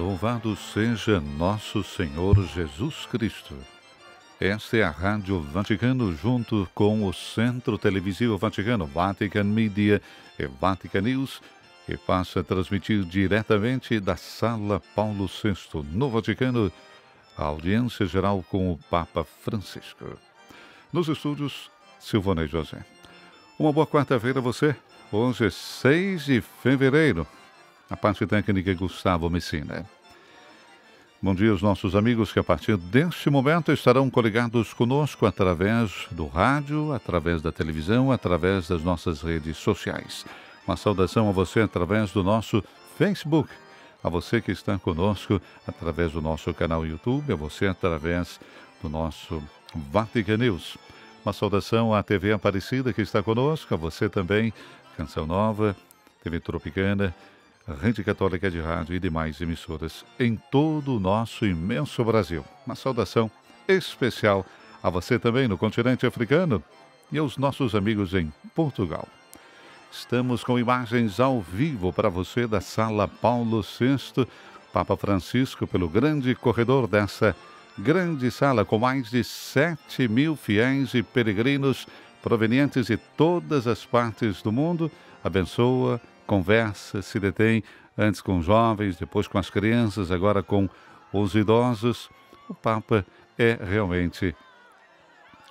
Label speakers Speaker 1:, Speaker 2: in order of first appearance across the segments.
Speaker 1: Louvado seja nosso Senhor Jesus Cristo. Esta é a Rádio Vaticano, junto com o Centro Televisivo Vaticano, Vatican Media e Vatican News, que passa a transmitir diretamente da Sala Paulo VI, no Vaticano, a audiência geral com o Papa Francisco. Nos estúdios, Silvonei José. Uma boa quarta-feira a você. Hoje é 6 de fevereiro. A parte técnica Gustavo Messina. Bom dia aos nossos amigos que a partir deste momento estarão coligados conosco através do rádio, através da televisão, através das nossas redes sociais. Uma saudação a você através do nosso Facebook, a você que está conosco através do nosso canal YouTube, a você através do nosso Vatican News. Uma saudação à TV Aparecida que está conosco, a você também, Canção Nova, TV Tropicana, Rede Católica de Rádio e demais emissoras em todo o nosso imenso Brasil. Uma saudação especial a você também no continente africano e aos nossos amigos em Portugal. Estamos com imagens ao vivo para você da Sala Paulo VI, Papa Francisco, pelo grande corredor dessa grande sala com mais de 7 mil fiéis e peregrinos provenientes de todas as partes do mundo. Abençoa conversa, se detém antes com os jovens, depois com as crianças, agora com os idosos. O Papa é realmente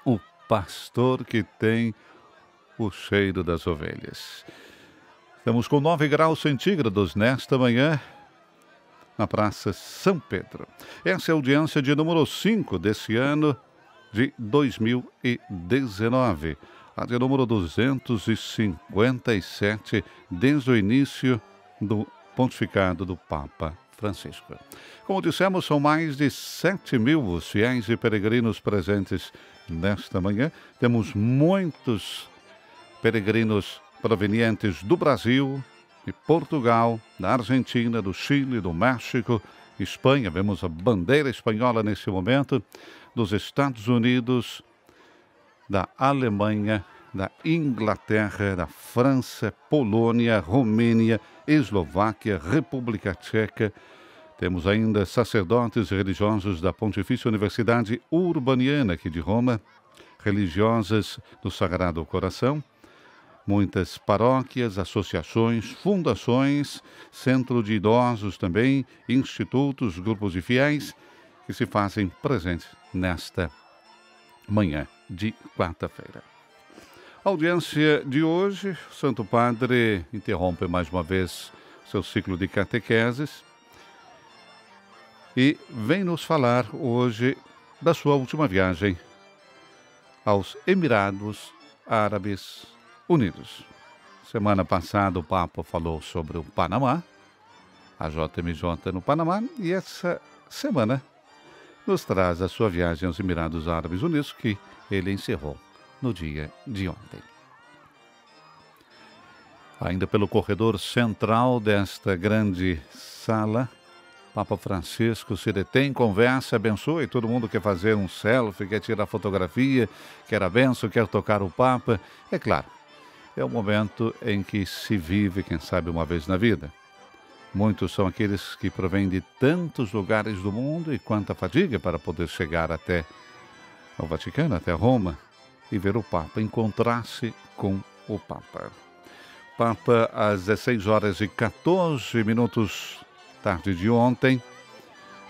Speaker 1: o pastor que tem o cheiro das ovelhas. Estamos com 9 graus centígrados nesta manhã na Praça São Pedro. Essa é a audiência de número 5 desse ano de 2019 rádio número 257, desde o início do pontificado do Papa Francisco. Como dissemos, são mais de 7 mil os fiéis e peregrinos presentes nesta manhã. Temos muitos peregrinos provenientes do Brasil, de Portugal, da Argentina, do Chile, do México, Espanha, vemos a bandeira espanhola nesse momento, dos Estados Unidos, da Alemanha, da Inglaterra, da França, Polônia, Romênia, Eslováquia, República Tcheca. Temos ainda sacerdotes religiosos da Pontifícia Universidade Urbaniana aqui de Roma, religiosas do Sagrado Coração, muitas paróquias, associações, fundações, centro de idosos também, institutos, grupos de fiéis que se fazem presentes nesta manhã de quarta-feira. A audiência de hoje, o Santo Padre interrompe mais uma vez seu ciclo de catequeses e vem nos falar hoje da sua última viagem aos Emirados Árabes Unidos. Semana passada o Papa falou sobre o Panamá, a JMJ no Panamá, e essa semana nos traz a sua viagem aos Emirados Árabes Unidos, que ele encerrou no dia de ontem. Ainda pelo corredor central desta grande sala, Papa Francisco se detém, conversa, abençoa e todo mundo quer fazer um selfie, quer tirar fotografia, quer a benção, quer tocar o Papa. É claro, é o momento em que se vive, quem sabe, uma vez na vida. Muitos são aqueles que provêm de tantos lugares do mundo e quanta fadiga para poder chegar até o Vaticano, até Roma, e ver o Papa, encontrar-se com o Papa. Papa, às 16 horas e 14 minutos, tarde de ontem,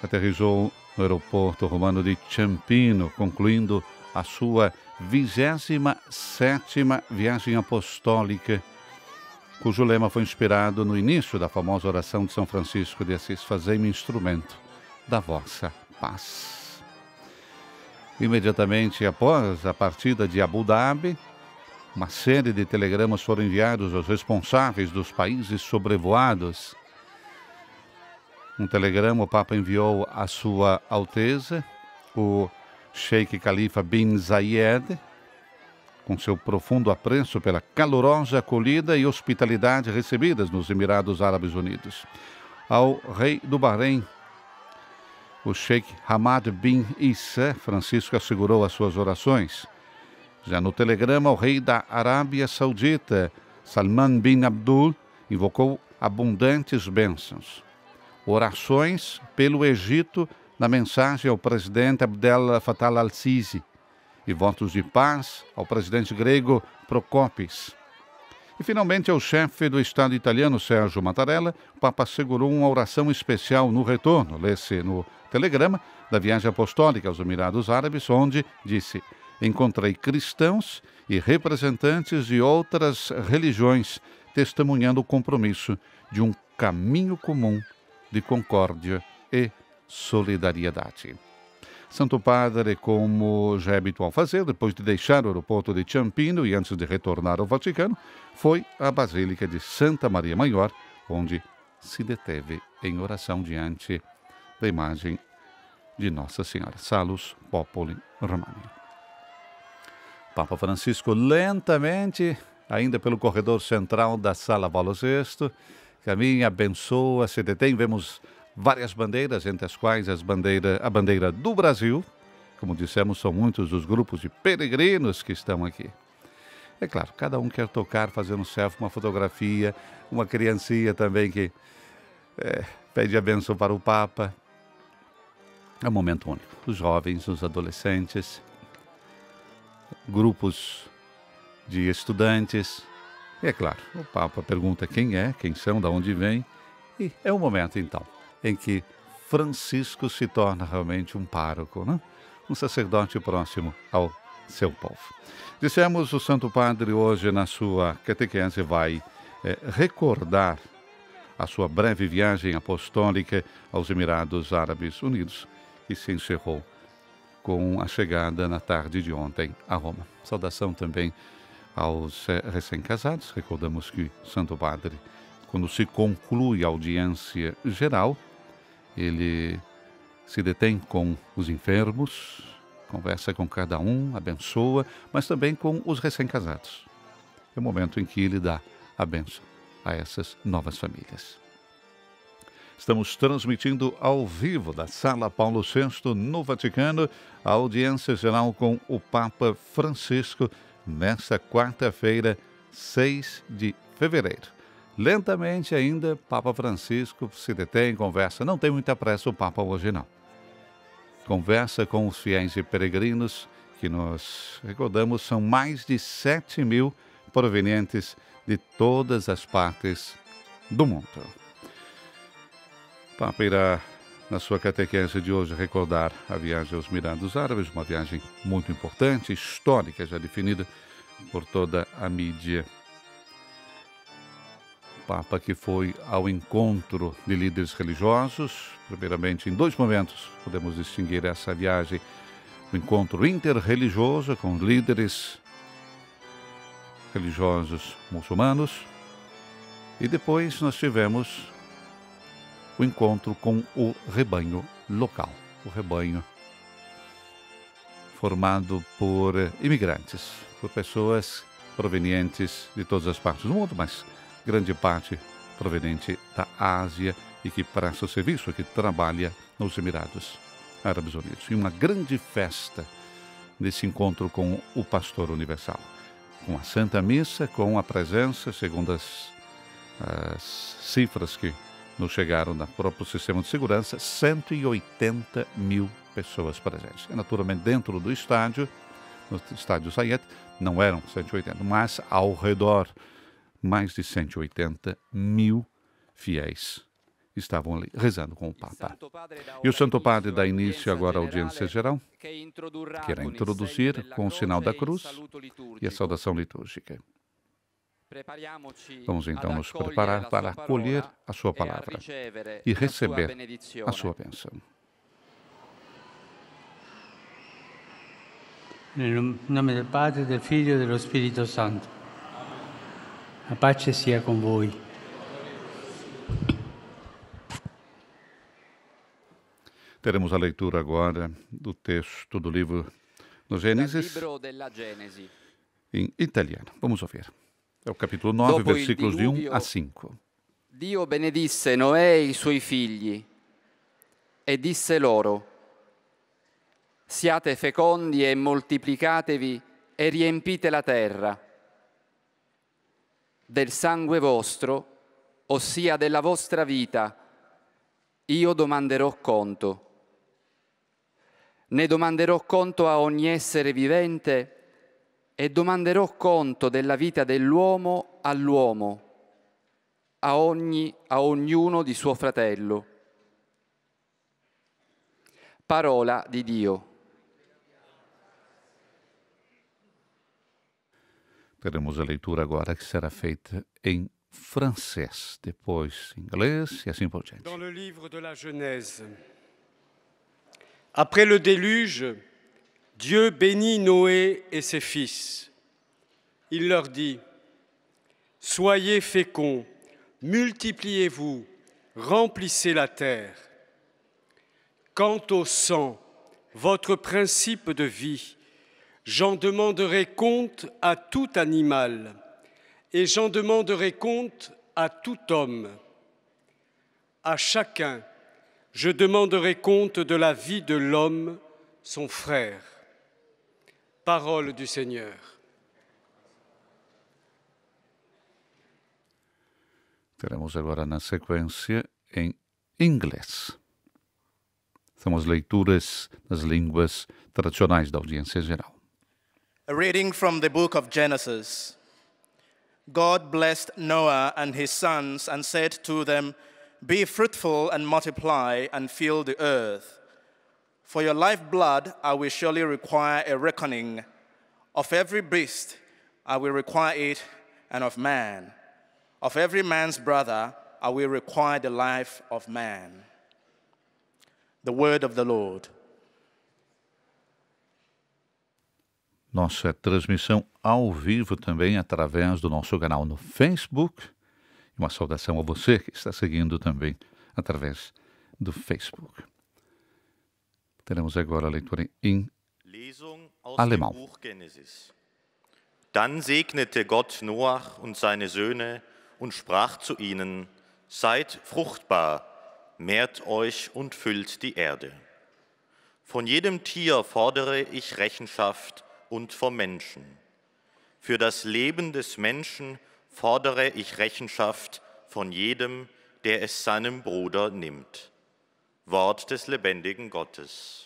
Speaker 1: aterrizou no aeroporto romano de Ciampino, concluindo a sua 27ª viagem apostólica cujo lema foi inspirado no início da famosa oração de São Francisco de Assis: Fazei-me instrumento da vossa paz. Imediatamente após a partida de Abu Dhabi, uma série de telegramas foram enviados aos responsáveis dos países sobrevoados. Um telegrama o Papa enviou à Sua Alteza, o Sheikh Khalifa bin Zayed, com seu profundo apreço pela calorosa acolhida e hospitalidade recebidas nos Emirados Árabes Unidos. Ao rei do Bahrein, o Sheikh Hamad bin Issa, Francisco assegurou as suas orações. Já no telegrama, o rei da Arábia Saudita, Salman bin Abdul, invocou abundantes bênçãos. Orações pelo Egito na mensagem ao presidente Abdel Fattah al-Sisi, e votos de paz ao presidente grego Procopis. E finalmente, ao chefe do Estado italiano, Sérgio Mattarella, o Papa segurou uma oração especial no retorno, lê-se no telegrama, da viagem apostólica aos Emirados Árabes, onde disse: Encontrei cristãos e representantes de outras religiões testemunhando o compromisso de um caminho comum de concórdia e solidariedade. Santo Padre, como já é habitual fazer, depois de deixar o aeroporto de Ciampino e antes de retornar ao Vaticano, foi à Basílica de Santa Maria Maior, onde se deteve em oração diante da imagem de Nossa Senhora, Salus Populi Romani. Papa Francisco lentamente, ainda pelo corredor central da Sala Paulo VI, caminha, abençoa, se detém, vemos várias bandeiras, entre as quais as bandeira, a bandeira do Brasil. Como dissemos, são muitos os grupos de peregrinos que estão aqui. É claro, cada um quer tocar, fazer um selfie, uma fotografia, uma criancinha também que é, pede a benção para o Papa. É um momento único. Os jovens, os adolescentes, grupos de estudantes. E é claro, o Papa pergunta quem é, quem são, de onde vem. E é o momento então em que Francisco se torna realmente um pároco, né? um sacerdote próximo ao seu povo. Dissemos, o Santo Padre hoje na sua catequese vai é, recordar a sua breve viagem apostólica aos Emirados Árabes Unidos, que se encerrou com a chegada na tarde de ontem a Roma. Saudação também aos é, recém-casados. Recordamos que Santo Padre, quando se conclui a audiência geral, ele se detém com os enfermos, conversa com cada um, abençoa, mas também com os recém-casados. É o momento em que ele dá a benção a essas novas famílias. Estamos transmitindo ao vivo da Sala Paulo VI no Vaticano a audiência geral com o Papa Francisco nesta quarta-feira, 6 de fevereiro. Lentamente ainda, Papa Francisco se detém, conversa. Não tem muita pressa o Papa hoje, não. Conversa com os fiéis e peregrinos, que nós recordamos são mais de 7 mil provenientes de todas as partes do mundo. O Papa irá, na sua catequese de hoje, recordar a viagem aos Mirados Árabes, uma viagem muito importante, histórica, já definida por toda a mídia Papa que foi ao encontro de líderes religiosos. Primeiramente, em dois momentos podemos distinguir essa viagem: o encontro interreligioso com líderes religiosos muçulmanos, e depois nós tivemos o encontro com o rebanho local, o rebanho formado por imigrantes, por pessoas provenientes de todas as partes do mundo, mas grande parte proveniente da Ásia e que presta serviço, que trabalha nos Emirados Árabes Unidos. E uma grande festa nesse encontro com o pastor universal, com a Santa Missa, com a presença, segundo as, as cifras que nos chegaram no próprio sistema de segurança, 180 mil pessoas presentes. Naturalmente, dentro do estádio, no estádio Sayed, não eram 180, mas ao redor mais de 180 mil fiéis estavam ali rezando com o Papa. E o Santo Padre dá início agora à audiência geral, que irá introduzir com o sinal da cruz e a saudação litúrgica.
Speaker 2: Vamos então nos preparar para acolher a Sua palavra e receber a Sua
Speaker 1: bênção.
Speaker 3: Nel nome do Padre, do Filho e do Espírito Santo. La pace sia con voi.
Speaker 1: Teremos a leitura agora do texto do livro do Gênesis, em italiano. Vamos ouvir. É o capítulo 9, Dopo versículos um diluvio, de 1 a 5.
Speaker 2: Dio benedisse Noè e i suoi figli e disse loro, siate fecondi e moltiplicatevi e riempite la terra del sangue vostro, ossia della vostra vita, io domanderò conto. Ne domanderò conto a ogni essere vivente e domanderò conto della vita dell'uomo all'uomo, a, ogni, a ognuno di suo fratello. Parola di Dio.
Speaker 1: Teremos a leitura agora que será feita em francês, depois inglês e assim por diante.
Speaker 4: Dans le livre de la Genèse, après le déluge, Dieu bénit Noé et ses fils. Il leur dit Soyez féconds, multipliez-vous, remplissez la terre. Quant au sang, votre principe de vie, J'en demanderai compte à tout animal et j'en demanderai compte à tout homme. À chacun, je demanderai compte de la vie de l'homme, son frère. Parole du Seigneur.
Speaker 1: Teremos agora na sequência em inglês. São as leituras nas línguas tradicionais da audiência geral.
Speaker 5: A reading from the book of Genesis. God blessed Noah and his sons and said to them, Be fruitful and multiply and fill the earth. For your lifeblood I will surely require a reckoning. Of every beast I will require it, and of man. Of every man's brother I will require the life of man. The word of the
Speaker 2: Lord.
Speaker 1: nossa transmissão ao vivo também através do nosso canal no Facebook. E uma saudação a você que está seguindo também através do Facebook. Teremos agora a leitura em alemão.
Speaker 6: Dann segnete Gott Noach und seine Söhne und sprach zu ihnen: Seid fruchtbar, mehrt euch und füllt die Erde. Von jedem Tier fordere ich Rechenschaft und vom Menschen. Für das Leben des Menschen fordere ich Rechenschaft von jedem, der es seinem Bruder nimmt. Wort des lebendigen
Speaker 1: Gottes.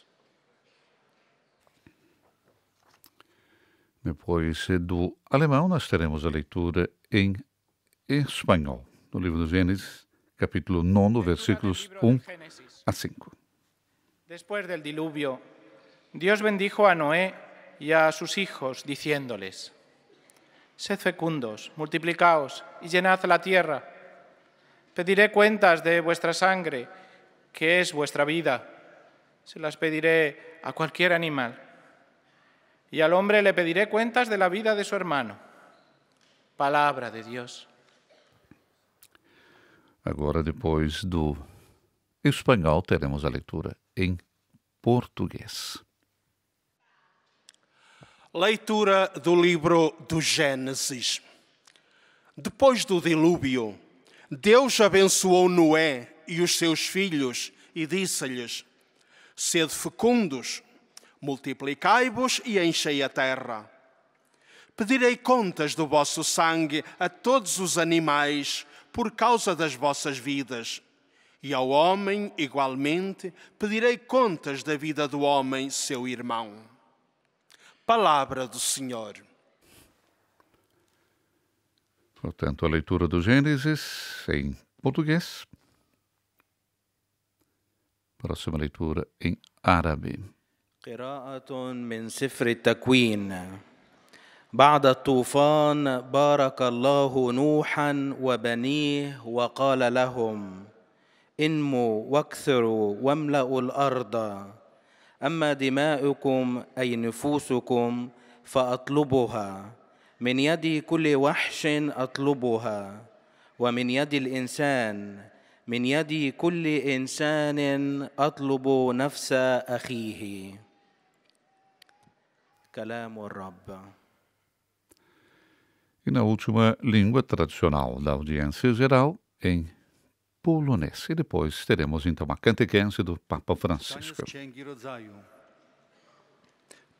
Speaker 1: Depois do alemão, nós teremos a leitura em espanhol, do livro do Gênesis, capítulo 9, versículos 1 a 5.
Speaker 5: Depois do dilúvio, Deus bendijo a Noé y a sus hijos, diciéndoles, Sed fecundos, multiplicaos y llenad la tierra. Pediré cuentas de vuestra sangre, que es vuestra vida. Se las pediré a cualquier animal. Y al hombre le pediré cuentas de la vida de su hermano. Palabra de Dios.
Speaker 1: Ahora, después do espanhol, tenemos la lectura en em portugués.
Speaker 5: Leitura do livro do Gênesis. Depois do dilúvio, Deus abençoou Noé e os seus filhos e disse-lhes: Sede fecundos, multiplicai-vos e enchei a terra. Pedirei contas do vosso sangue a todos os animais por causa das vossas vidas. E ao homem, igualmente, pedirei contas da vida do homem, seu irmão. palavra do Senhor.
Speaker 1: Portanto, a leitura do Gênesis em português. Próxima leitura em árabe.
Speaker 5: قراءة من سفر التكوين بعد الطوفان بارك الله نوحا وبنيه وقال لهم انموا واكثروا واملأوا الأرض أما دماؤكم أي نفوسكم فأطلبها من يد كل وحش أطلبها ومن يد الإنسان من يد كل إنسان أطلب نفس أخيه كلام الرب
Speaker 1: E na última língua tradicional da audiência geral, em polonês. E depois teremos então a cantiquense do Papa Francisco.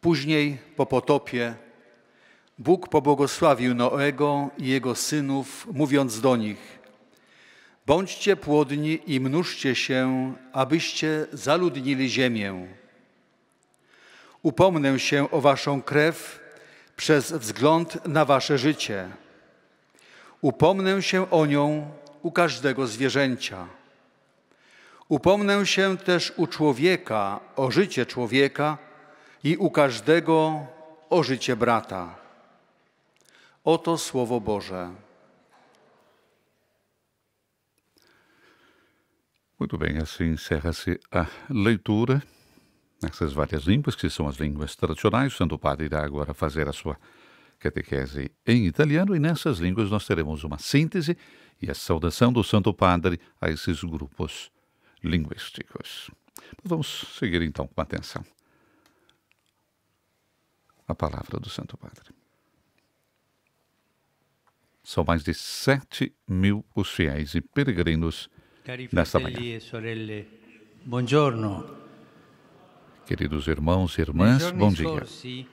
Speaker 7: Później, po potopie, Bóg pobłogosławił Noego i jego synów, mówiąc do nich: Bądźcie płodni i mnóżcie się, abyście zaludnili ziemię. Upomnę się o waszą krew przez wzgląd na wasze życie. Upomnę się o nią u każdego zwierzęcia. Upomnę się też u człowieka o życie człowieka i u każdego o życie brata. Oto Słowo Boże.
Speaker 1: Muito bem, assim encerra-se a leitura nessas várias línguas, que são as línguas tradicionais. O Santo Padre irá agora fazer a sua catequese em italiano, e nessas línguas nós teremos uma síntese e a saudação do Santo Padre a esses grupos linguísticos. Mas vamos seguir então com atenção a palavra do Santo Padre. São mais de sete mil os fiéis e peregrinos nesta manhã.
Speaker 3: sorelle, buongiorno.
Speaker 1: Queridos irmãos e irmãs, bom
Speaker 3: dia.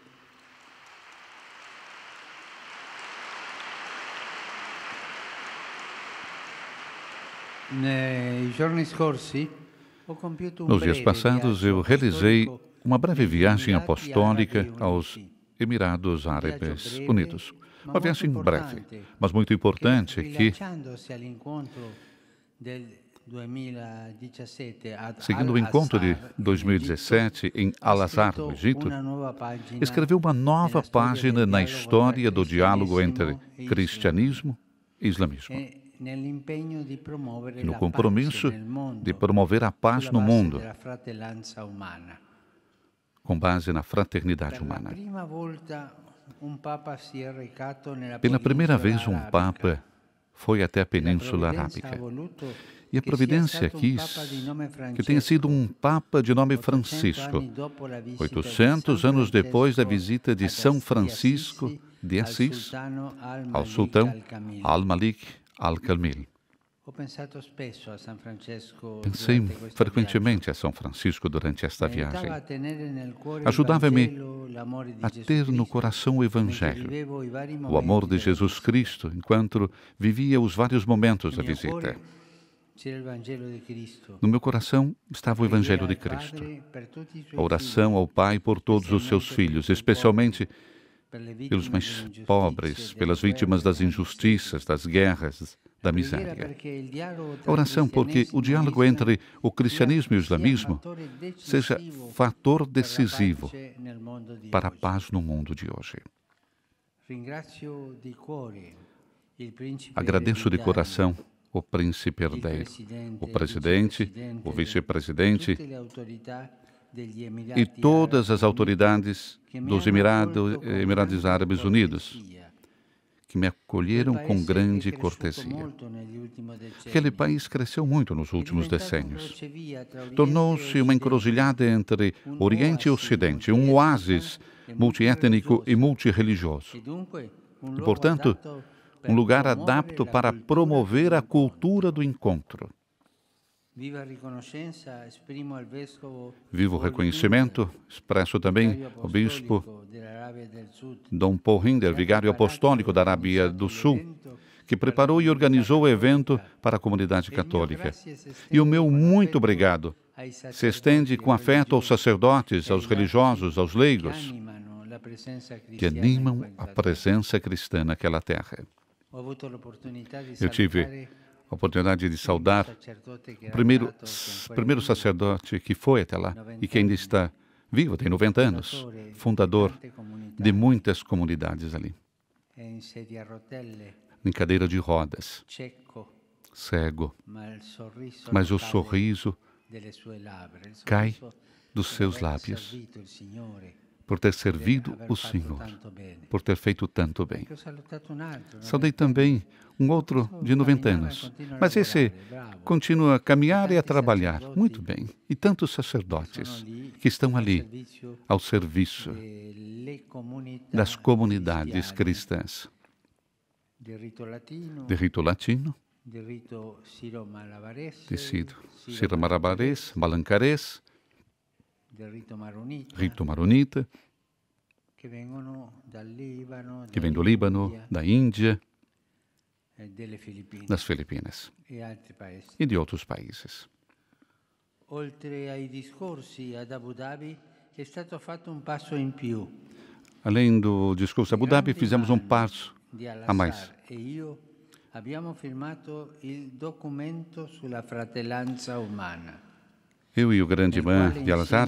Speaker 3: Né, Nos dias passados,
Speaker 1: eu realizei uma breve viagem apostólica aos Emirados Árabes Unidos. Uma viagem breve, mas muito importante que,
Speaker 3: seguindo o encontro de
Speaker 1: 2017 em Al-Azhar, no Egito, escreveu uma nova página na história do diálogo entre cristianismo e islamismo.
Speaker 3: Eh, no compromisso de promover a paz no mundo,
Speaker 1: com base na fraternidade humana.
Speaker 3: Pela primeira vez, um
Speaker 1: Papa foi até a Península Arábica. E a providência quis que tenha sido um Papa de nome Francisco, 800 anos depois da visita de São Francisco de Assis ao sultão Al-Malik al Carmelo.
Speaker 3: Pensei frequentemente a São Francisco durante esta viagem. Ajudava-me a ter no
Speaker 1: coração o Evangelho, o amor de Jesus Cristo, enquanto vivia os vários momentos da visita.
Speaker 3: No meu coração estava o Evangelho de Cristo, a oração
Speaker 1: ao Pai por todos os seus filhos, especialmente pelos mais pobres, pelas vítimas das injustiças, das guerras, da miséria. A oração porque o diálogo entre o cristianismo e o islamismo seja fator decisivo para a paz no mundo de hoje.
Speaker 3: Agradeço de coração o príncipe herdeiro, o presidente, o vice-presidente e todas as autoridades dos Emirados, Emirados Árabes
Speaker 1: Unidos, que me acolheram com grande cortesia.
Speaker 3: Aquele país cresceu muito nos últimos decênios. Tornou-se uma
Speaker 1: encruzilhada entre Oriente e Ocidente, um oásis multiétnico e multireligioso.
Speaker 3: E, portanto, um lugar adapto para
Speaker 1: promover a cultura do encontro
Speaker 3: Vivo reconhecimento,
Speaker 1: expresso também ao bispo Dom Paul Hinder, vigário apostólico da Arábia do Sul, que preparou e organizou o evento para a comunidade católica. E o meu muito obrigado se estende com afeto aos sacerdotes, aos religiosos, aos leigos,
Speaker 3: que animam
Speaker 1: a presença cristã naquela terra.
Speaker 3: Eu tive a oportunidade de saudar o primeiro, primeiro sacerdote que foi até lá e que
Speaker 1: ainda está vivo, tem 90 anos, fundador de muitas comunidades ali. Em cadeira de rodas, cego, mas o sorriso
Speaker 3: cai dos seus lábios por ter servido o Senhor, por ter feito tanto bem. É Saudei é?
Speaker 1: também um outro de 90 anos, mas esse é continua a caminhar e a trabalhar muito bem. E tantos sacerdotes que estão ali ao serviço das comunidades né? cristãs,
Speaker 3: de rito latino, de rito sírio-malabarese,
Speaker 1: malabarês, malancarês,
Speaker 3: rito maronita, que vem do Líbano, da Índia, eh, das Filipinas
Speaker 1: e de outros países. Além do discurso de Abu Dhabi, fizemos um passo a mais.
Speaker 3: Abbiamo firmato il documento sulla fratellanza umana.
Speaker 1: Eu e o grande irmã de Al-Azhar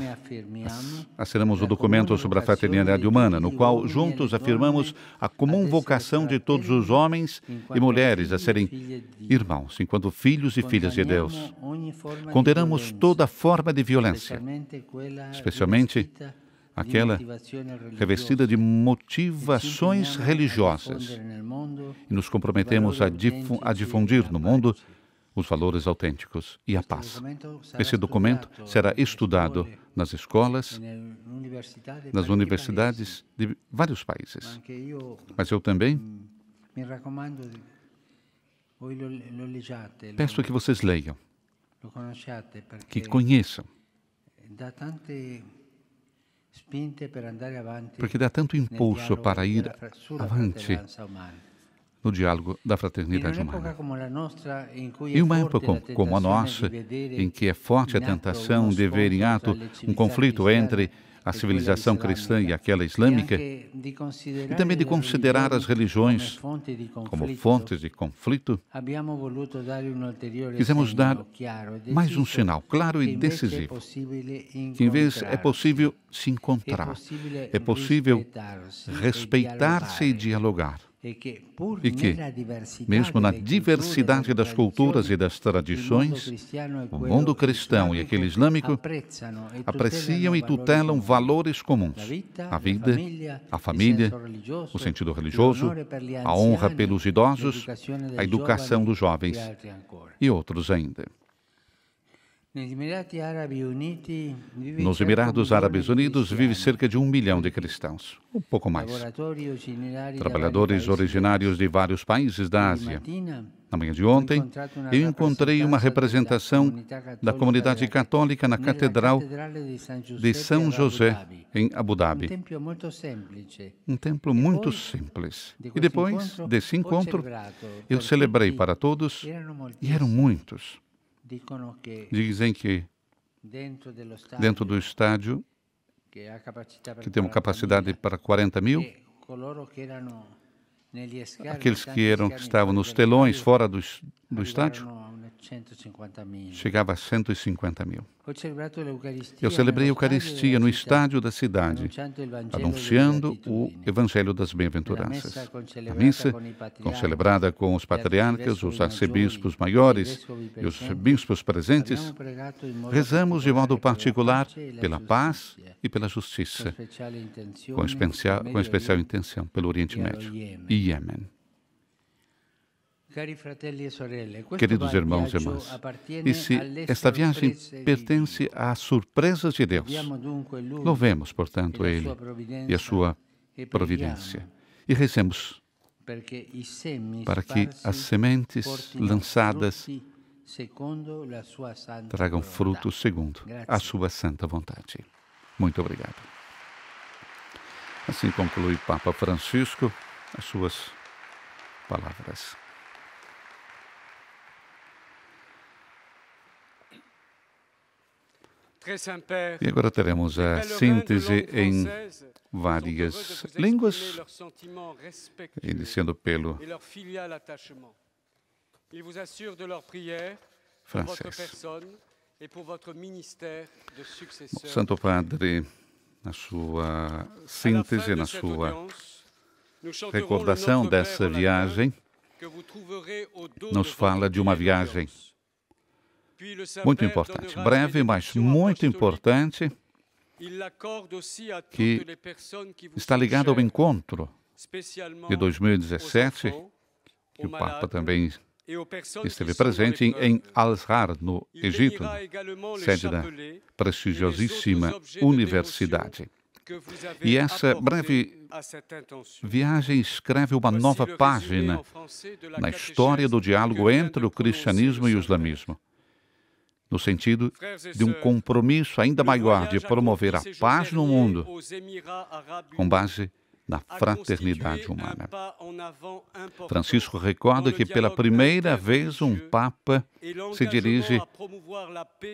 Speaker 1: assinamos o documento sobre a fraternidade humana, no qual juntos afirmamos a comum vocação de todos os homens e mulheres a serem irmãos, enquanto filhos e filhas de Deus. Condenamos toda forma de violência, especialmente aquela revestida de motivações religiosas, e nos comprometemos a, difundir no mundo os valores autênticos e a paz. Esse documento será estudado nas escolas,
Speaker 3: nas universidades
Speaker 1: de vários países. Mas eu também
Speaker 3: hum, peço
Speaker 1: que vocês leiam, que conheçam,
Speaker 3: porque dá tanto impulso para ir avante
Speaker 1: no diálogo da fraternidade humana.
Speaker 3: Em uma época como a nossa, em que é forte a tentação de ver em ato um conflito entre
Speaker 1: a civilização cristã e aquela islâmica, e
Speaker 3: também de considerar as religiões como fontes de conflito, quisemos dar mais um sinal claro e é decisivo, que em vez é possível se é encontrar, é possível respeitar-se
Speaker 1: e dialogar é e que, mesmo na diversidade das culturas e das tradições, o mundo cristão e aquele islâmico apreciam e tutelam valores comuns: a vida, a família, o sentido religioso, a honra pelos idosos, a educação dos jovens e outros ainda.
Speaker 3: Nos Emirados Árabes
Speaker 1: Unidos vive cerca de um milhão de cristãos,
Speaker 3: um pouco mais. Trabalhadores
Speaker 1: originários de vários países da Ásia. Na manhã de ontem, eu encontrei uma representação da comunidade católica na Catedral de São José, em Abu Dhabi.
Speaker 3: Um templo muito simples. E depois desse encontro, eu celebrei para todos, e eram
Speaker 1: muitos dizem que
Speaker 3: dentro do
Speaker 1: estádio
Speaker 3: que temos capacidade para 40 mil, aqueles que eram que estavam nos
Speaker 1: telões fora do, do estádio
Speaker 3: 150 mil.
Speaker 1: Chegava a 150 mil.
Speaker 3: Eu celebrei a Eucaristia no estádio da cidade, anunciando
Speaker 1: o Evangelho das Bem-aventuranças. A missa, concelebrada celebrada com os patriarcas, os arcebispos maiores e os bispos presentes, rezamos de modo particular pela paz e pela justiça, com especial, com especial intenção pelo Oriente Médio e Iêmen.
Speaker 3: Queridos irmãos e irmãs, esse, esta viagem
Speaker 1: pertence às surpresas de Deus. Louvemos, portanto, Ele e a sua providência. E rezemos
Speaker 3: para que as sementes lançadas tragam frutos segundo a
Speaker 1: sua santa vontade. Muito obrigado. Assim conclui Papa Francisco as suas palavras.
Speaker 4: E agora teremos a síntese em várias línguas, iniciando pelo francês. O Santo
Speaker 1: Padre, na sua síntese, na sua recordação dessa viagem, nos fala de uma viagem
Speaker 4: muito importante, breve,
Speaker 1: mas muito importante,
Speaker 4: que está ligado ao
Speaker 1: encontro
Speaker 4: de 2017, que o
Speaker 1: Papa também esteve presente em Al-Azhar, no Egito, sede da prestigiosíssima universidade. E essa breve viagem escreve uma nova página na história do diálogo entre o cristianismo e o islamismo no sentido de um compromisso ainda maior de promover a paz no mundo, com base da fraternidade humana. Francisco recorda que pela primeira vez um Papa se dirige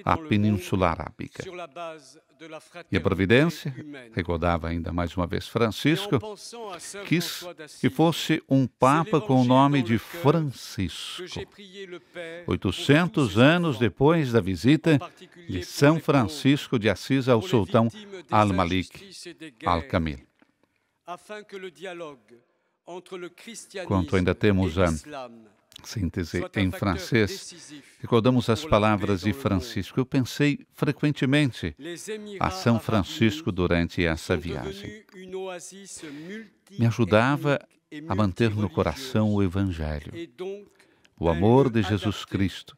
Speaker 1: à Península Arábica. E a Providência, recordava ainda mais uma vez Francisco, quis que fosse um Papa com o nome de Francisco. 800 anos depois da visita de São Francisco de Assis ao sultão Al-Malik Al-Kamil.
Speaker 4: Quanto ainda temos a
Speaker 1: síntese em francês, recordamos as palavras de Francisco. Eu pensei frequentemente a São Francisco durante essa viagem. Me ajudava a manter no coração o Evangelho, o amor de Jesus Cristo,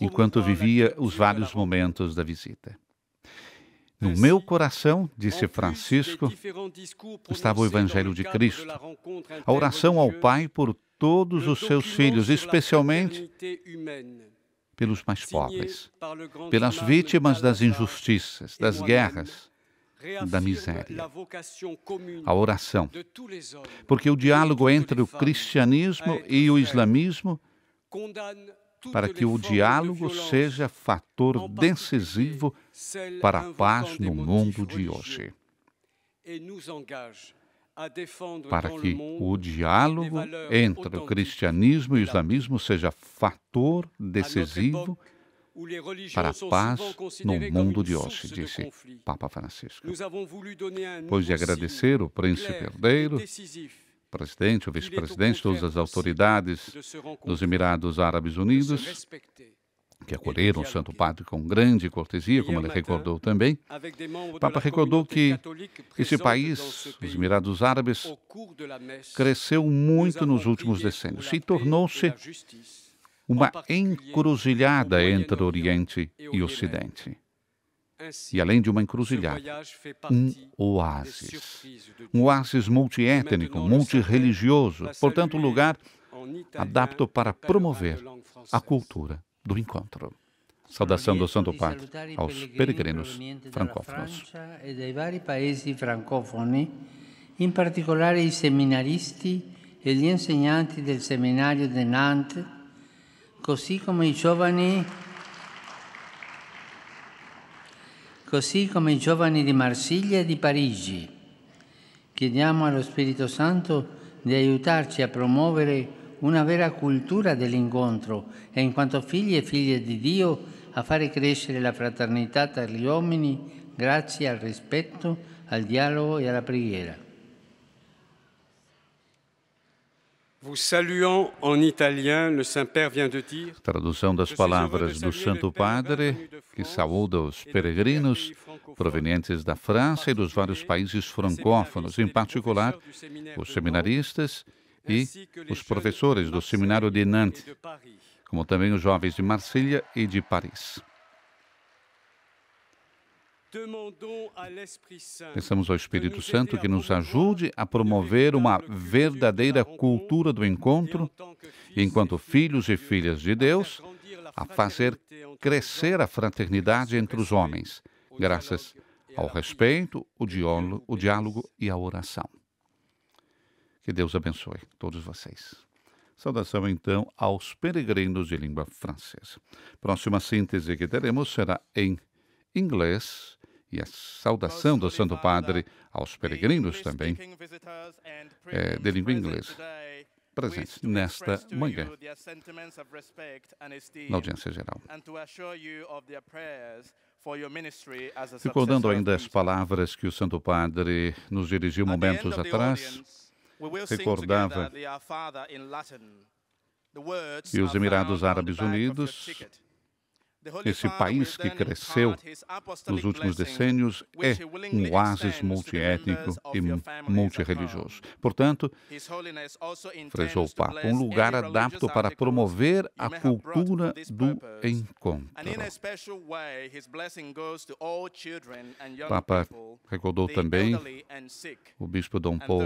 Speaker 1: enquanto vivia os vários momentos da visita. No meu coração, disse Francisco, estava o Evangelho de Cristo, a oração ao Pai por todos os seus filhos, especialmente pelos mais pobres, pelas vítimas das injustiças, das guerras, da miséria. A oração. Porque o diálogo entre o cristianismo e o islamismo para que o diálogo seja fator decisivo para a paz no mundo de hoje. Para que o diálogo entre o cristianismo e o islamismo seja fator decisivo para a paz no mundo de hoje, disse Papa Francisco.
Speaker 4: Pois de agradecer o príncipe herdeiro, presidente, o vice-presidente, todas as autoridades dos Emirados
Speaker 1: Árabes Unidos, que acolheram o Santo Padre com grande cortesia, como ele é recordou também. O Papa recordou que esse país, os Emirados Árabes, cresceu muito nos últimos decênios e tornou-se uma encruzilhada entre Oriente e Ocidente e, além de uma encruzilhada, um oásis. Um oásis multiétnico, multireligioso, portanto, um lugar adapto para promover a cultura do encontro. Saudação do Santo Padre aos peregrinos francófonos.
Speaker 3: e In particolare i seminaristi e gli insegnanti del seminario de Nantes, così come i giovani così come i giovani di Marsiglia e di Parigi. Chiediamo allo Spirito Santo di aiutarci a promuovere una vera cultura dell'incontro e in quanto figli e figlie di Dio a fare crescere la fraternità tra gli uomini grazie al rispetto, al dialogo e alla preghiera.
Speaker 1: Tradução das palavras do Santo Padre, que saúda os peregrinos provenientes da França e dos vários países francófonos, em particular os seminaristas e os professores do seminário de Nantes, como também os jovens de Marselha e de Paris. Pensamos ao Espírito Santo que nos ajude a promover uma verdadeira cultura do encontro, enquanto filhos e filhas de Deus, a fazer crescer a fraternidade entre os homens, graças ao respeito, o diálogo, o diálogo e a oração. Que Deus abençoe todos vocês. Saudação então aos peregrinos de língua francesa. Próxima síntese que teremos será em inglês e a saudação do Santo Padre aos peregrinos também é, de língua inglesa presentes nesta manhã na audiência geral. Recordando ainda as palavras que o Santo Padre nos dirigiu momentos atrás, recordava e os Emirados Árabes Unidos esse país que cresceu nos últimos decênios é um oásis multiétnico e multireligioso. Portanto, frisou o Papa, um lugar adapto para promover a cultura do encontro.
Speaker 5: O Papa recordou também o bispo Dom Paul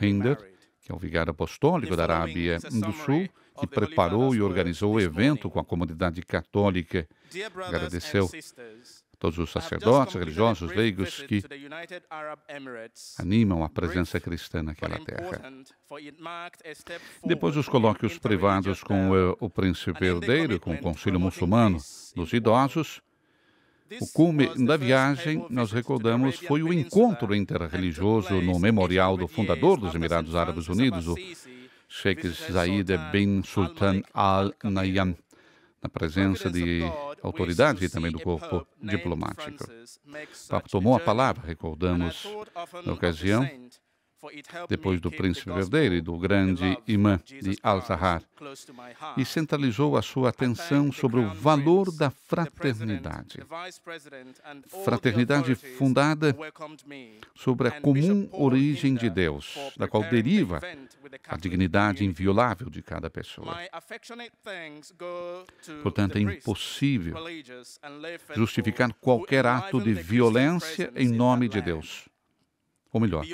Speaker 5: Hinder
Speaker 1: que é o vigário apostólico da Arábia do Sul, que preparou e organizou o evento com a comunidade católica. Agradeceu a todos os sacerdotes, religiosos, leigos que animam a presença cristã naquela terra. Depois os colóquios privados com o príncipe herdeiro, com o Conselho Muçulmano dos Idosos, o cume da viagem, nós tipo recordamos, foi o encontro interreligioso no memorial do fundador dos Emirados Árabes Unidos, o Sheikh Zayed bin Sultan Al Nahyan, na presença de autoridade e também do corpo diplomático. O Papa tomou a palavra, recordamos na ocasião, depois do príncipe verdadeiro e do grande imã de Al-Zahar, e centralizou a sua atenção sobre o valor da fraternidade. Fraternidade fundada sobre a comum origem de Deus, da qual deriva a dignidade inviolável de cada pessoa. Portanto, é impossível justificar qualquer ato de violência em nome de Deus ou melhor,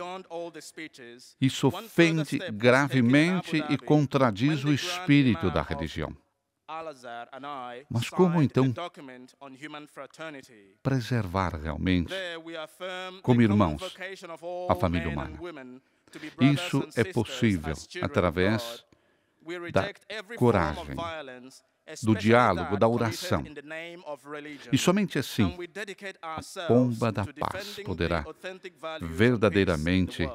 Speaker 1: isso ofende gravemente e contradiz o espírito da religião. Mas como então preservar realmente, como irmãos, a família humana? Isso é possível através da coragem do diálogo, da oração. E somente assim a pomba da paz poderá verdadeiramente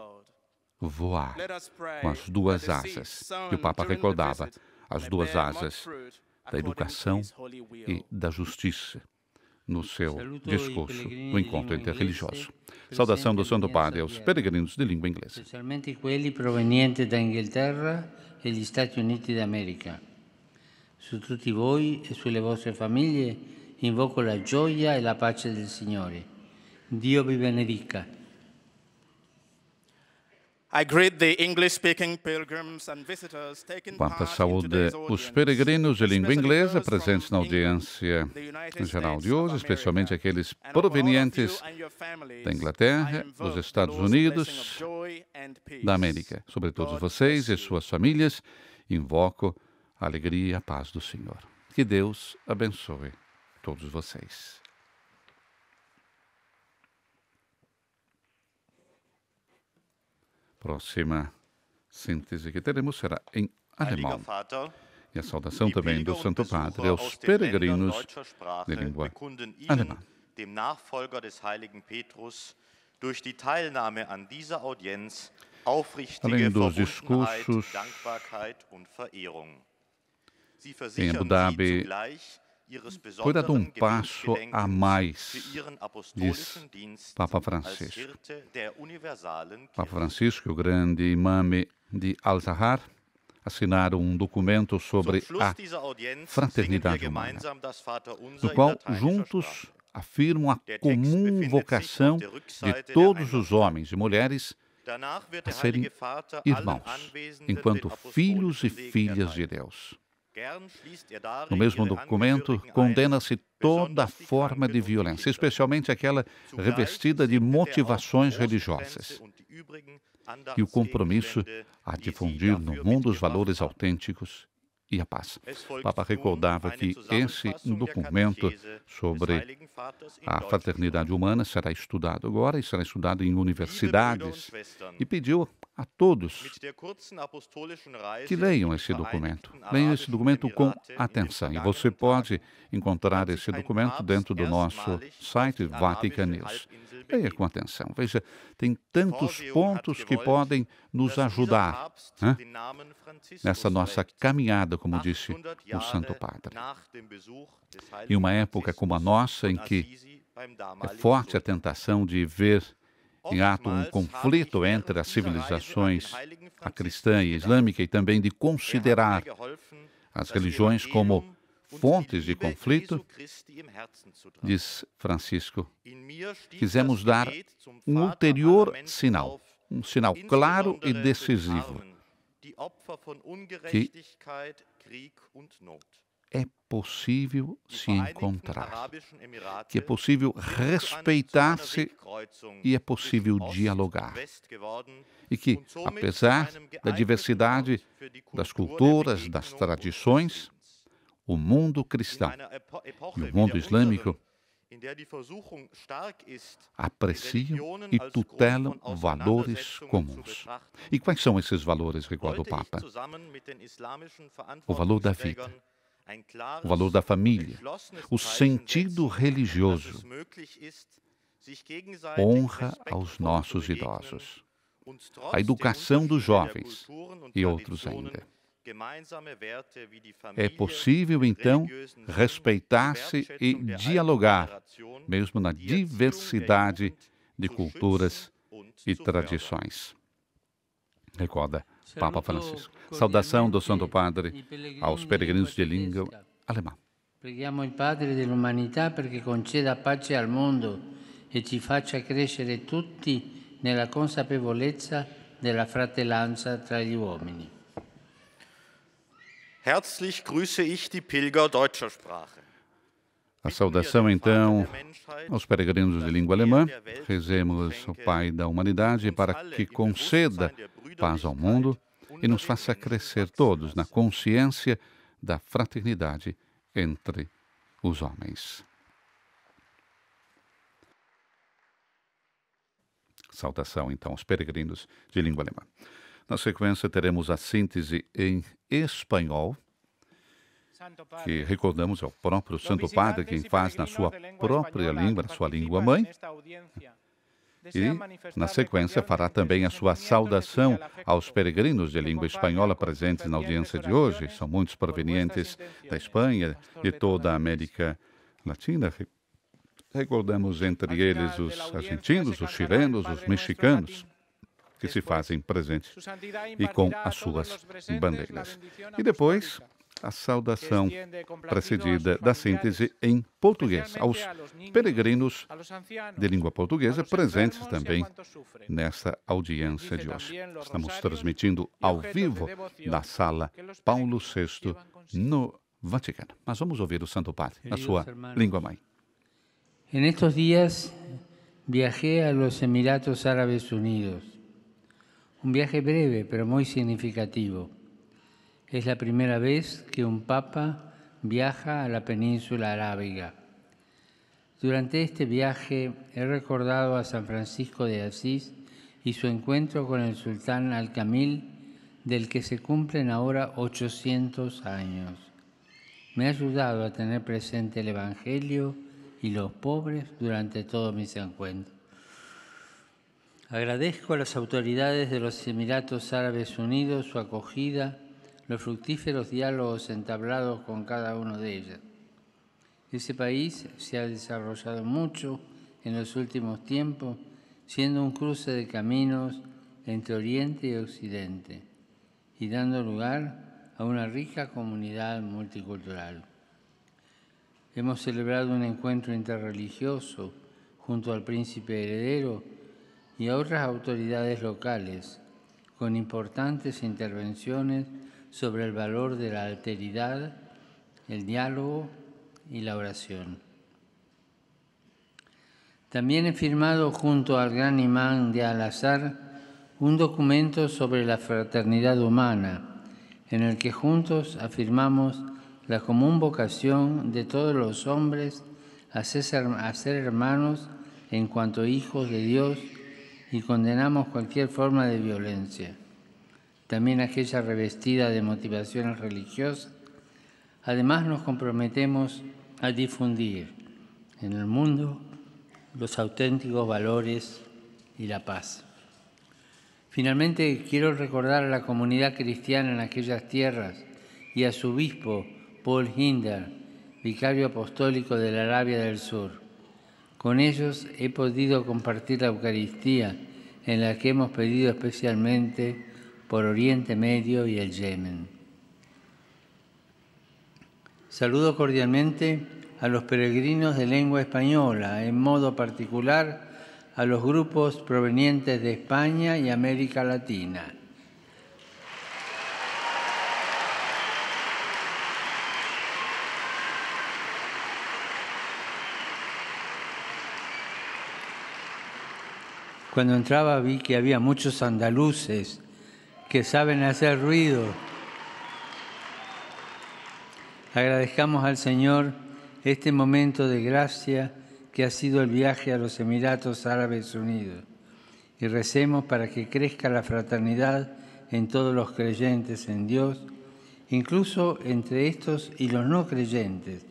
Speaker 1: voar com as duas asas que o Papa recordava, as duas asas da educação e da justiça no seu discurso do encontro interreligioso. Saudação do Santo Padre aos peregrinos de língua inglesa.
Speaker 3: Especialmente aqueles provenientes da Inglaterra e dos Estados Unidos da América su tutti voi e sulle vostre famiglie invoco la gioia e la pace del Signore. Dio vi benedica.
Speaker 1: Papa saúda os peregrinos de língua inglesa presentes na audiência geral de hoje, especialmente aqueles provenientes da Inglaterra, dos Estados Unidos, da América. Sobre todos vocês e suas famílias, invoco a alegria e a paz do Senhor. Que Deus abençoe todos vocês. Próxima síntese que teremos será em alemão. E a saudação também do Santo Padre aos peregrinos de língua alemã.
Speaker 6: Dem Nachfolger des heiligen Petrus durch die Teilnahme an dieser Audienz aufrichtige Verbundenheit, Dankbarkeit und Verehrung em Abu Dhabi, foi dado um passo a mais, diz Papa Francisco.
Speaker 1: Papa Francisco, o grande imame de Al-Zahar, assinaram um documento sobre a fraternidade humana, no qual juntos afirmam a comum vocação de todos os homens e mulheres a serem irmãos, enquanto filhos e filhas de Deus.
Speaker 6: Er
Speaker 7: no mesmo
Speaker 1: documento, condena-se toda forma de violência, especialmente aquela revestida de motivações religiosas, e o compromisso a difundir no mundo os valores autênticos e a paz. O Papa recordava que esse documento sobre a fraternidade humana será estudado agora e será estudado em universidades e pediu a todos que leiam esse documento. Leiam esse documento com atenção. E você pode encontrar esse documento dentro do nosso site Vatican News. Leia com atenção. Veja, tem tantos pontos que podem nos ajudar né? nessa nossa caminhada, como disse o Santo Padre. Em uma época como a nossa, em que é forte a tentação de ver em ato um conflito entre as civilizações, a cristã e a islâmica, e também de considerar as religiões como fontes de conflito, diz Francisco. Quisemos dar um ulterior sinal, um sinal claro e decisivo, que é possível se encontrar, que é possível respeitar-se e é possível dialogar. E que, apesar da diversidade das culturas, das tradições, o mundo cristão e o mundo islâmico apreciam e tutelam valores comuns. E quais são esses valores, recorda o Papa? O valor da vida, o valor da família, o sentido religioso, honra aos nossos idosos, a educação dos jovens e outros ainda. É possível, então, respeitar-se e dialogar, mesmo na diversidade de culturas e tradições. Recorda, Papa Francisco. Saudação do Santo Padre aos um peregrinos de língua alemã.
Speaker 3: Preghiamo il Padre dell'umanità perché conceda pace al mondo e ci faccia crescere tutti nella consapevolezza della fratellanza tra gli uomini.
Speaker 6: Herzlich grüße ich die Pilger deutscher Sprache.
Speaker 1: A saudação, então, aos peregrinos de língua alemã. Rezemos ao Pai da humanidade para que conceda paz ao mundo e nos faça crescer todos na consciência da fraternidade entre os homens. Saudação, então, aos peregrinos de língua alemã. Na sequência, teremos a síntese em espanhol que recordamos ao próprio Santo Padre, quem faz na sua própria língua, na sua língua mãe, e, na sequência, fará também a sua saudação aos peregrinos de língua espanhola presentes na audiência de hoje. São muitos provenientes da Espanha e toda a América Latina. Recordamos entre eles os argentinos, os chilenos, os mexicanos que se fazem presentes e com as suas bandeiras. E depois, a saudação precedida da síntese em português aos peregrinos de língua portuguesa presentes também nesta audiência de hoje. Estamos transmitindo ao vivo da sala Paulo VI no Vaticano. Mas vamos ouvir o Santo Padre na sua língua mãe.
Speaker 3: En estos días viajé a los Emiratos Árabes Unidos. Un viaje breve, pero muy significativo. Es la primera vez que un papa viaja a la península arábiga. Durante este viaje he recordado a San Francisco de Asís y su encuentro con el sultán Al-Kamil, del que se cumplen ahora 800 años. Me ha ayudado a tener presente el Evangelio y los pobres durante todos mis encuentros. Agradezco a las autoridades de los Emiratos Árabes Unidos su acogida los fructíferos diálogos entablados con cada uno de ellos. Ese país se ha desarrollado mucho en los últimos tiempos, siendo un cruce de caminos entre Oriente y Occidente y dando lugar a una rica comunidad multicultural. Hemos celebrado un encuentro interreligioso junto al príncipe heredero y a otras autoridades locales, con importantes intervenciones sobre el valor de la alteridad, el diálogo y la oración. También he firmado junto al gran imán de Al-Azhar un documento sobre la fraternidad humana, en el que juntos afirmamos la común vocación de todos los hombres a ser, hermanos en cuanto hijos de Dios y condenamos cualquier forma de violencia también aquella revestida de motivaciones religiosas. Además nos comprometemos a difundir en el mundo los auténticos valores y la paz. Finalmente quiero recordar a la comunidad cristiana en aquellas tierras y a su obispo Paul Hinder, vicario apostólico de la Arabia del Sur. Con ellos he podido compartir la Eucaristía en la que hemos pedido especialmente por Oriente Medio y el Yemen. Saludo cordialmente a los peregrinos de lengua española, en modo particular a los grupos provenientes de España y América Latina. Cuando entraba vi que había muchos andaluces que saben hacer ruido. Agradezcamos al Señor este momento de gracia que ha sido el viaje a los Emiratos Árabes Unidos y recemos para que crezca la fraternidad en todos los creyentes en Dios, incluso entre estos y los no creyentes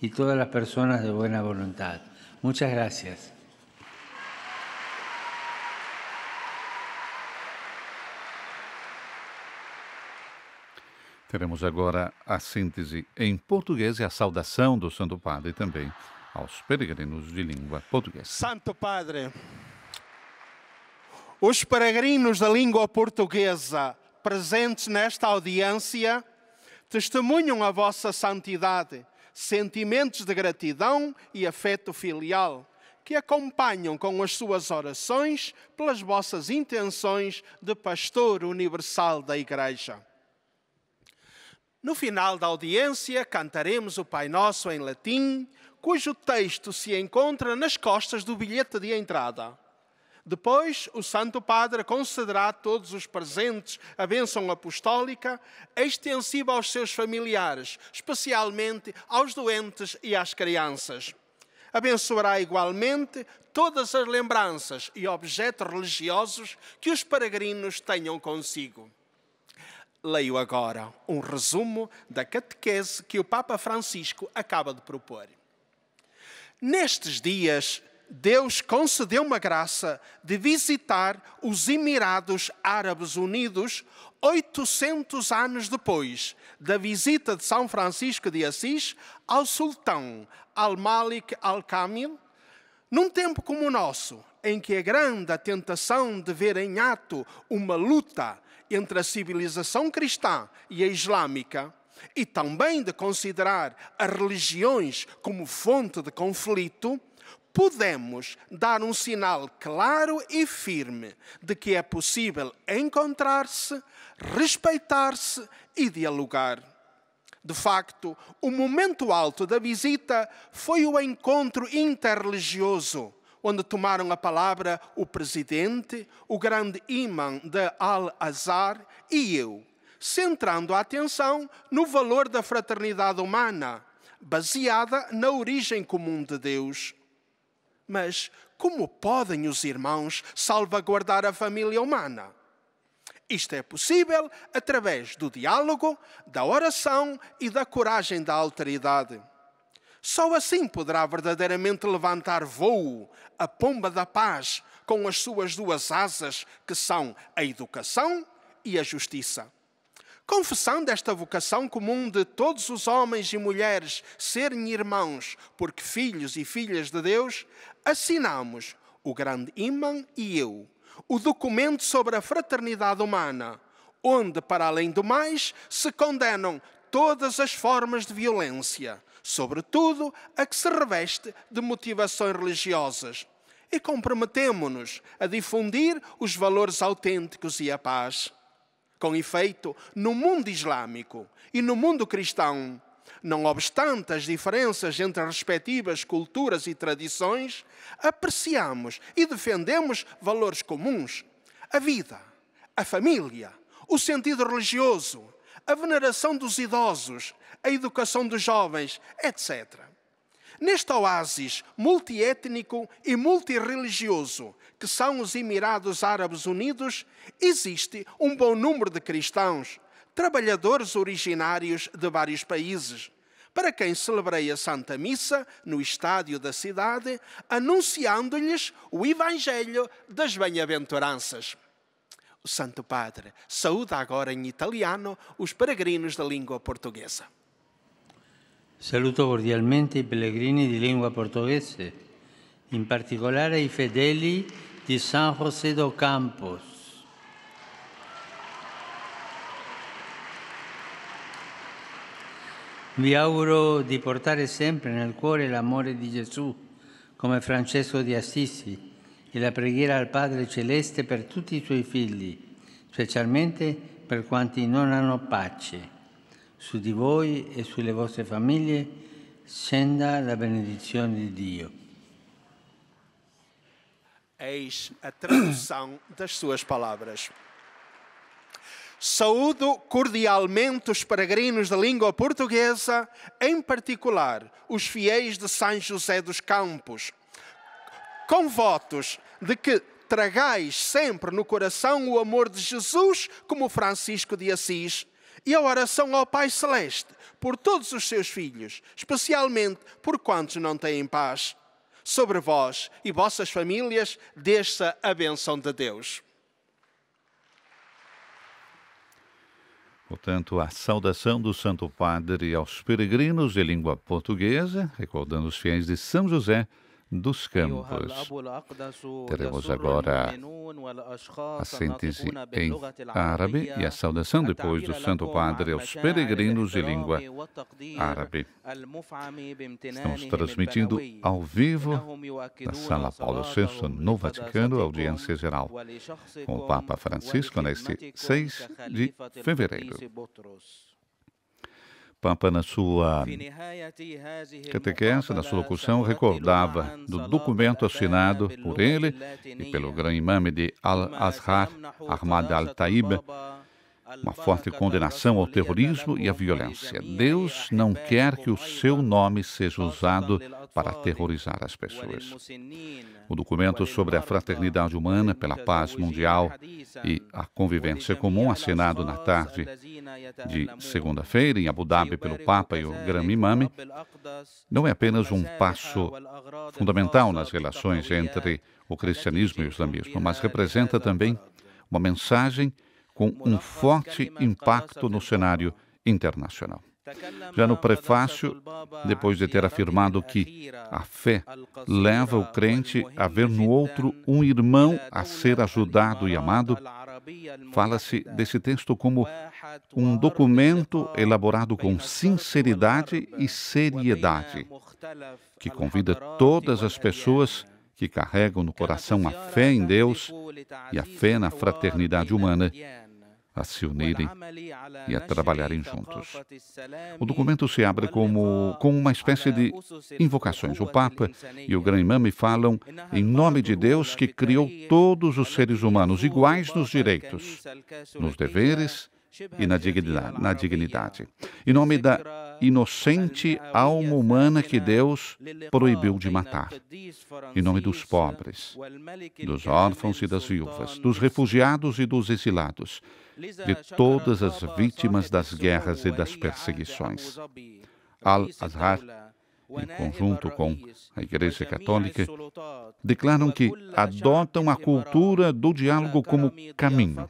Speaker 3: y todas las personas de buena voluntad. Muchas gracias.
Speaker 1: Teremos agora a síntese em português e a saudação do Santo Padre também aos peregrinos de língua portuguesa. Santo
Speaker 5: Padre, os peregrinos da língua portuguesa presentes nesta audiência testemunham a vossa santidade, sentimentos de gratidão e afeto filial que acompanham com as suas orações pelas vossas intenções de pastor universal da Igreja. No final da audiência, cantaremos o Pai Nosso em latim, cujo texto se encontra nas costas do bilhete de entrada. Depois, o Santo Padre concederá a todos os presentes a bênção apostólica, extensiva aos seus familiares, especialmente aos doentes e às crianças. Abençoará igualmente todas as lembranças e objetos religiosos que os peregrinos tenham consigo leio agora um resumo da catequese que o Papa Francisco acaba de propor. Nestes dias, Deus concedeu uma graça de visitar os Emirados Árabes Unidos 800 anos depois da visita de São Francisco de Assis ao sultão Al-Malik Al-Kamil, num tempo como o nosso, em que a grande tentação de ver em ato uma luta entre a civilização cristã e a islâmica e também de considerar as religiões como fonte de conflito, podemos dar um sinal claro e firme de que é possível encontrar-se, respeitar-se e dialogar. De facto, o momento alto da visita foi o encontro interreligioso onde tomaram a palavra o presidente, o grande imã de Al-Azhar e eu, centrando a atenção no valor da fraternidade humana, baseada na origem comum de Deus. Mas como podem os irmãos salvaguardar a família humana? Isto é possível através do diálogo, da oração e da coragem da alteridade. Só assim poderá verdadeiramente levantar voo a pomba da paz com as suas duas asas, que são a educação e a justiça. Confessando esta vocação comum de todos os homens e mulheres serem irmãos, porque filhos e filhas de Deus, assinamos o grande imã e eu, o documento sobre a fraternidade humana, onde, para além do mais, se condenam todas as formas de violência, sobretudo a que se reveste de motivações religiosas. E comprometemo-nos a difundir os valores autênticos e a paz. Com efeito, no mundo islâmico e no mundo cristão, não obstante as diferenças entre as respectivas culturas e tradições, apreciamos e defendemos valores comuns: a vida, a família, o sentido religioso, a veneração dos idosos, a educação dos jovens, etc. Neste oásis multiétnico e multirreligioso, que são os Emirados Árabes Unidos, existe um bom número de cristãos, trabalhadores originários de vários países, para quem celebrei a Santa Missa no estádio da cidade, anunciando-lhes o Evangelho das Bem-aventuranças. Santo Padre. Saúda agora em italiano os peregrinos da língua portuguesa.
Speaker 3: Saluto cordialmente i pellegrini di lingua portoghese, in particolare i fedeli di San José do Campos. Vi auguro di portare sempre nel cuore l'amore di Gesù, come Francesco di Assisi, e la preghiera al Padre Celeste per tutti i suoi figli, specialmente per quanti non hanno pace. Su di voi e sulle vostre famiglie scenda la benedizione di Dio.
Speaker 5: Eis a tradução das suas palavras.
Speaker 3: Saúdo
Speaker 5: cordialmente os peregrinos da língua portuguesa, em particular os fiéis de São José dos Campos, com votos de que tragais sempre no coração o amor de Jesus, como Francisco de Assis, e a oração ao Pai Celeste por todos os seus filhos, especialmente por quantos não têm paz. Sobre vós e vossas famílias desça a bênção de Deus.
Speaker 1: Portanto, a saudação do Santo Padre aos peregrinos de língua portuguesa, recordando os fiéis de São José, dos campos. Teremos agora a síntese em árabe e a saudação depois do Santo Padre aos peregrinos de língua árabe. Estamos transmitindo ao vivo da Sala Paulo VI no Vaticano, audiência geral com o Papa Francisco neste 6 de fevereiro. Papa, na sua catequese, na sua locução, recordava do documento assinado por ele e pelo grande imã de Al-Azhar, Ahmad Al-Taib, uma forte condenação ao terrorismo e à violência. Deus não quer que o seu nome seja usado para aterrorizar as pessoas. O documento sobre a fraternidade humana pela paz mundial e a convivência comum, assinado na tarde de segunda-feira em Abu Dhabi pelo Papa e o Grande Imam, não é apenas um passo fundamental nas relações entre o cristianismo e o islamismo, mas representa também uma mensagem com um forte impacto no cenário internacional. Já no prefácio, depois de ter afirmado que a fé leva o crente a ver no outro um irmão a ser ajudado e amado, fala-se desse texto como um documento elaborado com sinceridade e seriedade, que convida todas as pessoas que carregam no coração a fé em Deus e a fé na fraternidade humana a se unirem e a trabalharem juntos. O documento se abre como, com uma espécie de invocações. O Papa e o Gran Imam falam em nome de Deus que criou todos os seres humanos iguais nos direitos, nos deveres e na dignidade, na dignidade. Em nome da inocente alma humana que Deus proibiu de matar. Em nome dos pobres, dos órfãos e das viúvas, dos refugiados e dos exilados de todas as vítimas das guerras e das perseguições. Al-Azhar, em conjunto com a Igreja Católica, declaram que adotam a cultura do diálogo como caminho,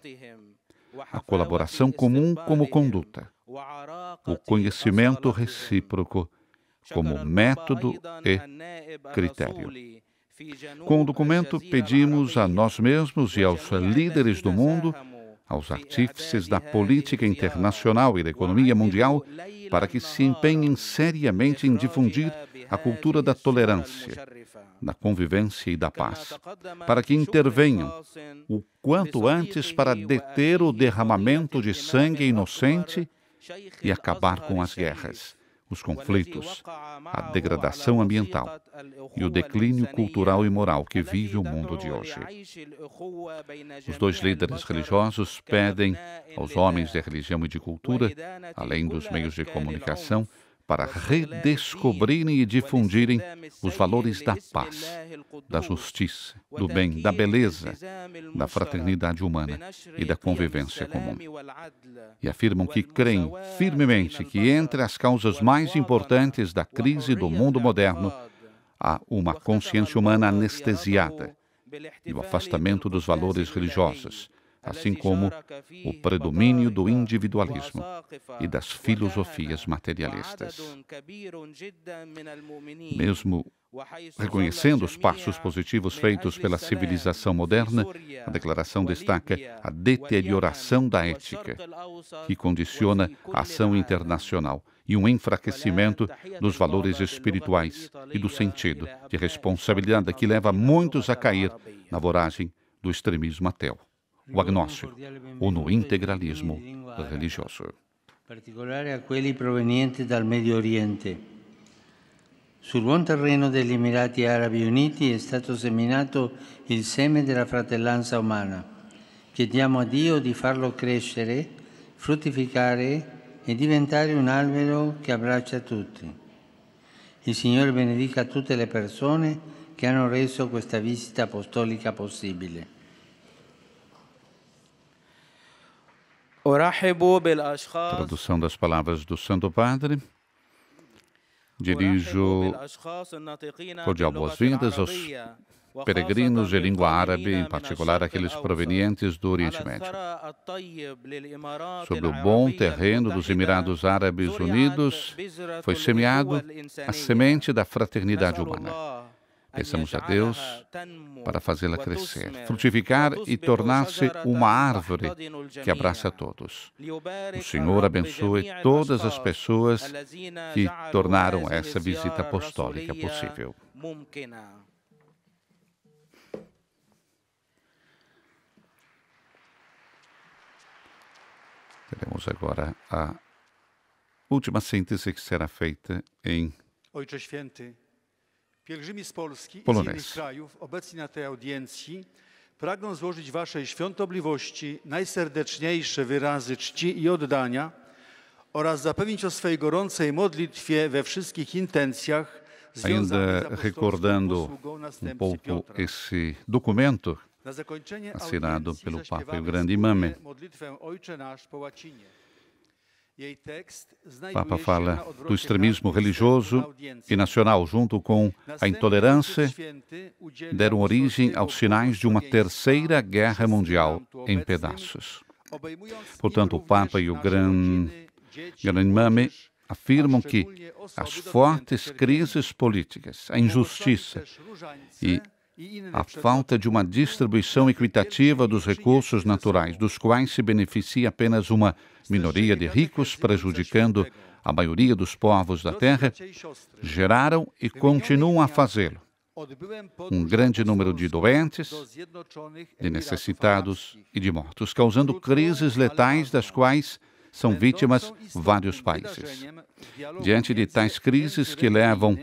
Speaker 1: a colaboração comum como conduta, o conhecimento recíproco como método e critério. Com o documento, pedimos a nós mesmos e aos líderes do mundo aos artífices é, da é, é, política internacional e da economia mundial para que se empenhem seriamente em difundir a cultura da tolerância, da convivência e da paz, para que intervenham o quanto antes para deter o derramamento de sangue inocente e acabar com as guerras os conflitos, a degradação ambiental e o declínio cultural e moral que vive o mundo de hoje. Os dois líderes religiosos pedem aos homens de religião e de cultura, além dos meios de comunicação, para redescobrirem e difundirem os valores da paz, da justiça, do bem, da beleza, da fraternidade humana e da convivência comum. E afirmam que creem firmemente que entre as causas mais importantes da crise do mundo moderno há uma consciência humana anestesiada e o afastamento dos valores religiosos, assim como o predomínio do individualismo e das filosofias materialistas. Mesmo reconhecendo os passos positivos feitos pela civilização moderna, a declaração destaca a deterioração da ética, que condiciona a ação internacional e um enfraquecimento dos valores espirituais e do sentido de responsabilidade que leva muitos a cair na voragem do extremismo ateu. o Gnóstico, ou no integralismo religioso.
Speaker 3: particolare a quelli provenienti dal Medio Oriente. Sul buon terreno degli Emirati Arabi Uniti è stato seminato il seme della fratellanza umana. Chiediamo a Dio di farlo crescere, fruttificare e diventare un albero che abbraccia tutti. Il Signore benedica tutte le persone che hanno reso questa visita apostolica possibile.
Speaker 1: Tradução das palavras do Santo Padre. Dirijo cordial boas-vindas aos peregrinos de língua árabe, em particular aqueles provenientes do Oriente Médio. Sobre o bom terreno dos Emirados Árabes Unidos, foi semeado a semente da fraternidade humana. Peçamos a Deus para fazê-la crescer, frutificar e tornar-se uma árvore que abraça todos. O Senhor abençoe todas as pessoas que tornaram essa visita apostólica possível. Teremos agora a última síntese que será feita em.
Speaker 7: Pielgrzymi z Polski Polones. i z innych krajów obecni na tej audiencji pragną złożyć Waszej świątobliwości najserdeczniejsze wyrazy czci i oddania oraz zapewnić o swojej gorącej modlitwie we wszystkich intencjach związanych Ainda recordando um pouco
Speaker 1: esse documento assinado pelo Papa e o grande imame. Papa fala do extremismo religioso e nacional, junto com a intolerância, deram origem aos sinais de uma terceira guerra mundial em pedaços. Portanto, o Papa e o Gran, Gran Imame afirmam que as fortes crises políticas, a injustiça e a falta de uma distribuição equitativa dos recursos naturais, dos quais se beneficia apenas uma minoria de ricos, prejudicando a maioria dos povos da Terra, geraram e continuam a fazê-lo. Um grande número de doentes, de necessitados e de mortos, causando crises letais das quais são vítimas vários países. Diante de tais crises que levam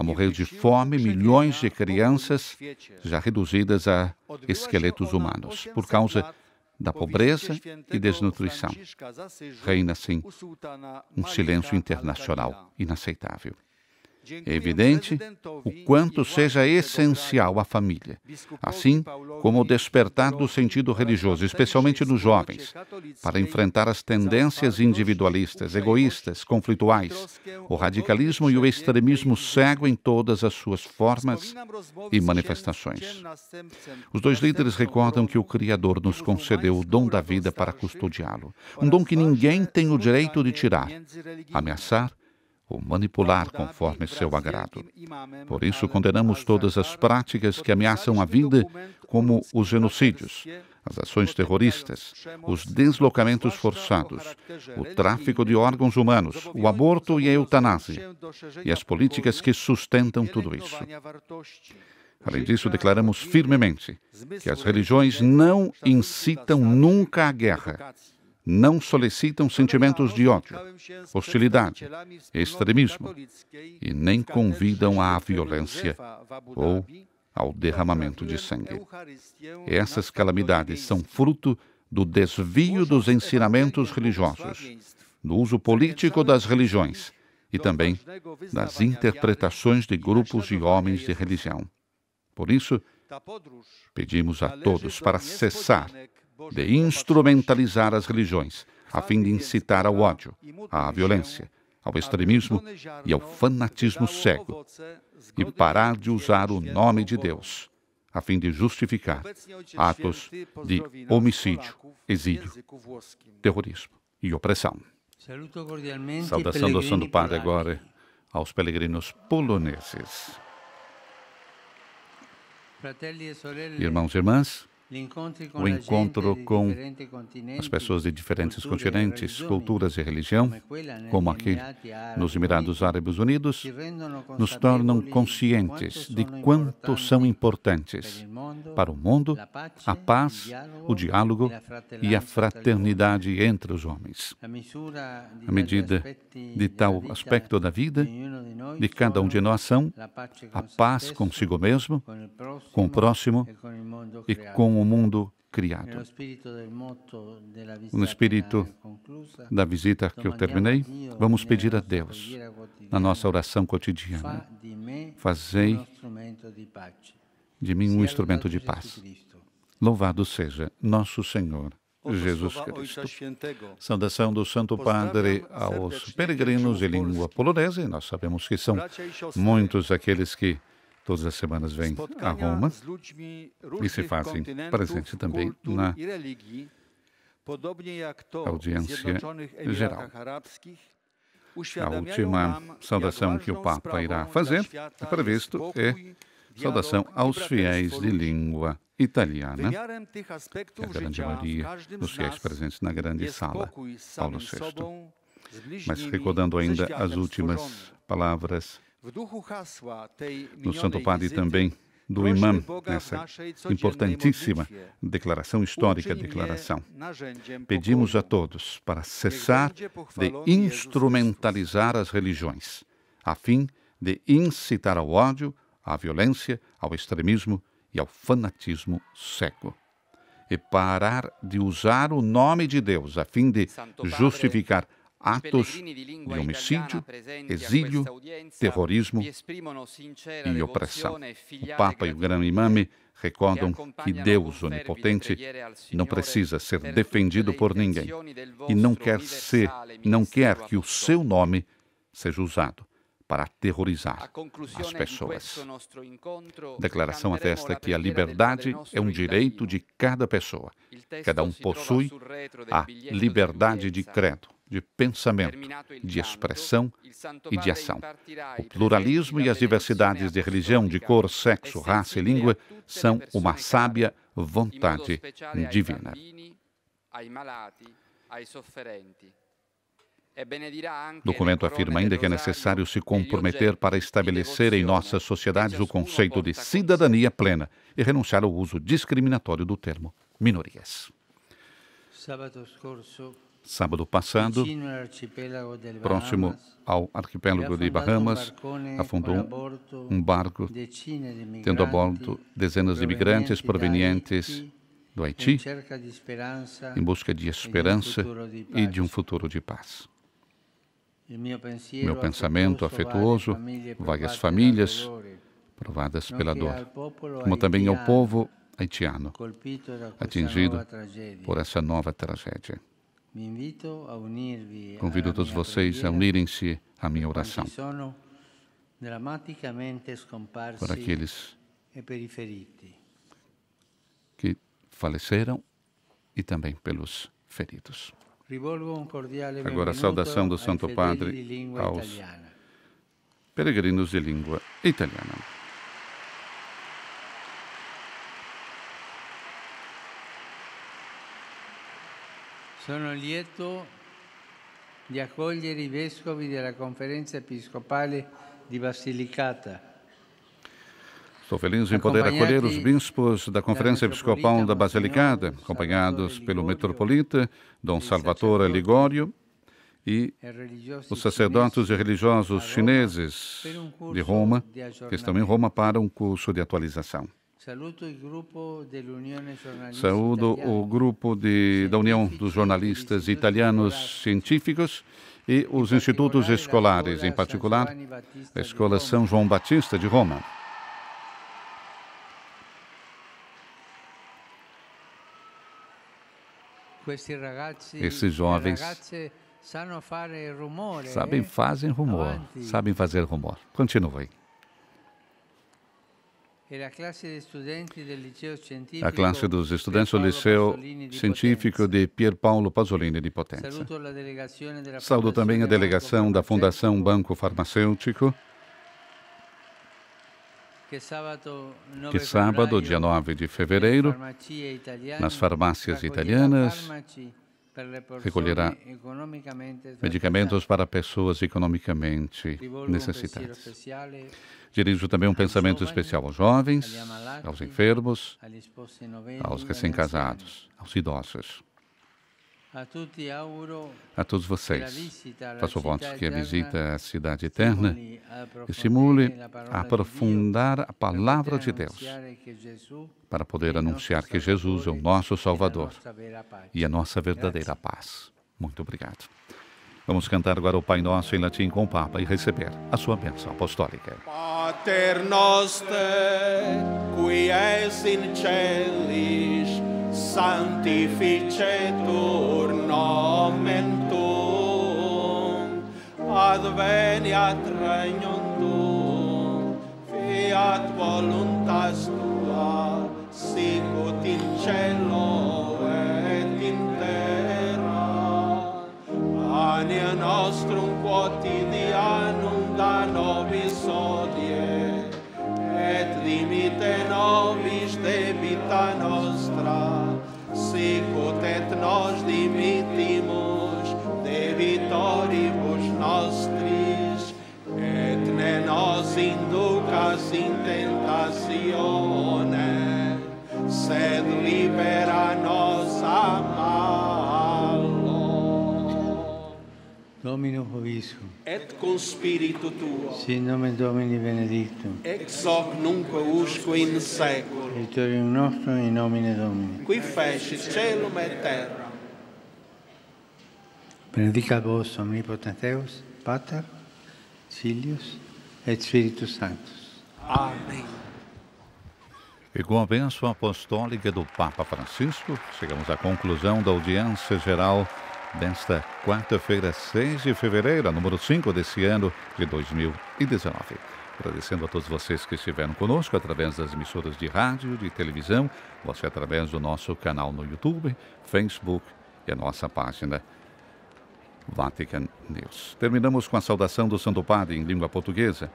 Speaker 1: a morrer de fome milhões de crianças já reduzidas a esqueletos humanos por causa da pobreza e desnutrição. Reina, sim, um silêncio internacional inaceitável. É evidente o quanto seja essencial a família, assim como o despertar do sentido religioso, especialmente nos jovens, para enfrentar as tendências individualistas, egoístas, conflituais, o radicalismo e o extremismo cego em todas as suas formas e manifestações. Os dois líderes recordam que o Criador nos concedeu o dom da vida para custodiá-lo, um dom que ninguém tem o direito de tirar, ameaçar ou manipular conforme seu agrado. Por isso, condenamos todas as práticas que ameaçam a vida, como os genocídios, as ações terroristas, os deslocamentos forçados, o tráfico de órgãos humanos, o aborto e a eutanásia, e as políticas que sustentam tudo isso. Além disso, declaramos firmemente que as religiões não incitam nunca à guerra, não solicitam sentimentos de ódio, hostilidade, extremismo e nem convidam à violência ou ao derramamento de sangue. Essas calamidades são fruto do desvio dos ensinamentos religiosos, do uso político das religiões e também das interpretações de grupos de homens de religião. Por isso, pedimos a todos para cessar de instrumentalizar as religiões, a fim de incitar ao ódio, à violência, ao extremismo e ao fanatismo cego, e parar de usar o nome de Deus, a fim de justificar atos de homicídio, exílio, terrorismo e opressão.
Speaker 3: Saudação do Santo Padre
Speaker 1: agora aos peregrinos poloneses.
Speaker 3: Irmãos e irmãs, o encontro com as pessoas de diferentes continentes, culturas e religião, como aqui nos Emirados
Speaker 1: Árabes Unidos, nos tornam conscientes de quanto são importantes para o mundo a paz, o diálogo e a fraternidade entre os homens. À medida de tal aspecto da vida de cada um de nós são a paz consigo mesmo, com o próximo e com o o mundo criado.
Speaker 3: No espírito da visita que eu terminei, vamos pedir a Deus, na nossa oração cotidiana, fazei
Speaker 1: de mim um instrumento de paz. Louvado seja nosso Senhor Jesus Cristo. Saudação do Santo Padre aos peregrinos de língua polonesa, e nós sabemos que são muitos aqueles que Todas as semanas vêm a Roma e se fazem presente também na audiência geral.
Speaker 7: A última saudação que o Papa irá fazer,
Speaker 1: previsto, é saudação aos fiéis de língua italiana, a grande maioria dos fiéis presentes na grande sala, Paulo VI. Mas recordando ainda as últimas palavras
Speaker 7: do Santo Padre também do imã nessa importantíssima
Speaker 1: declaração histórica, declaração. Pedimos a todos para cessar de instrumentalizar as religiões, a fim de incitar ao ódio, à violência, ao extremismo e ao fanatismo cego. E parar de usar o nome de Deus a fim de justificar atos de homicídio, exílio, terrorismo e opressão. O Papa e o grande imame recordam que Deus onipotente não precisa ser defendido por ninguém e não quer ser, não quer que o seu nome seja usado para aterrorizar as pessoas. Declaração atesta que a liberdade é um direito de cada pessoa. Cada um possui a liberdade de credo de pensamento, de expressão e de ação. O pluralismo e as diversidades de religião, de cor, sexo, raça e língua são uma sábia vontade divina. O documento afirma ainda que é necessário se comprometer para estabelecer em nossas sociedades o conceito de cidadania plena e renunciar ao uso discriminatório do termo minorias.
Speaker 3: Sábado passado,
Speaker 1: sábado passado,
Speaker 3: próximo ao arquipélago de Bahamas, afundou um barco tendo a bordo dezenas de imigrantes provenientes do Haiti em busca de esperança e de um
Speaker 1: futuro de paz.
Speaker 3: Meu pensamento afetuoso vai às famílias
Speaker 1: provadas pela dor, como também ao povo haitiano atingido por essa nova tragédia.
Speaker 3: Convido todos vocês a
Speaker 1: unirem-se à minha oração
Speaker 3: por aqueles
Speaker 1: que faleceram e também pelos feridos.
Speaker 3: Agora a saudação do Santo Padre aos
Speaker 1: peregrinos de língua
Speaker 3: italiana. Sono lieto di accogliere i vescovi della Conferenza Episcopale di Basilicata.
Speaker 1: Estou feliz em poder acolher os bispos da Conferência Episcopal da Basilicata, acompanhados pelo metropolita Dom Salvatore Ligório e os sacerdotes e religiosos chineses de Roma, que estão em Roma para um curso de atualização.
Speaker 3: Saúdo
Speaker 1: o grupo de, da União dos Jornalistas Italianos Científicos e os institutos escolares, em particular a Escola São João Batista de Roma.
Speaker 3: Esses jovens sabem eh? fazem rumor, sabem
Speaker 1: fazer rumor. Continue.
Speaker 3: A classe
Speaker 1: dos estudantes do Liceu Científico de Pierpaolo Pasolini de Potenza.
Speaker 3: Saúdo também a
Speaker 1: delegação da Fundação Banco Farmacêutico,
Speaker 3: que sábado, dia 9 de fevereiro, nas farmácias italianas, recolherá medicamentos para
Speaker 1: pessoas economicamente necessitadas. Dirijo também um pensamento especial aos jovens, aos enfermos, aos recém-casados, aos idosos.
Speaker 3: A todos vocês, faço votos que é a visita à cidade eterna estimule a aprofundar a palavra de Deus para poder anunciar que Jesus é o nosso Salvador e a nossa verdadeira
Speaker 1: paz. Muito obrigado. Vamos cantar agora o Pai Nosso em latim com o Papa e receber a sua bênção apostólica.
Speaker 8: Pater noster, qui es in celis, sanctificetur nomen tuum, adveniat regnum tuum, fiat voluntas tua, sicut in cielo et in terra, ania nostrum quotidiano, Certamente nós dimitimos, de vitórios nostris, et ne nos inducas in tentazione, sed libera
Speaker 3: Domino Hoviscum.
Speaker 8: Et con spiritu tuo.
Speaker 3: Sin nome Domini benedictum.
Speaker 8: Ex hoc nunca usque in saeculum.
Speaker 3: Victorium nostro in nomine Domini. Qui
Speaker 8: fecit celum et terra.
Speaker 3: Benedica vos omnipotens Deus, Pater, Filius et Spiritus Sanctus. Amém.
Speaker 1: E com a bênção apostólica do Papa Francisco, chegamos à conclusão da audiência geral desta quarta-feira, 6 de fevereiro, número 5 desse ano de 2019. Agradecendo a todos vocês que estiveram conosco através das emissoras de rádio, de televisão, você através do nosso canal no YouTube, Facebook e a nossa página Vatican News. Terminamos com a saudação do Santo Padre em língua portuguesa.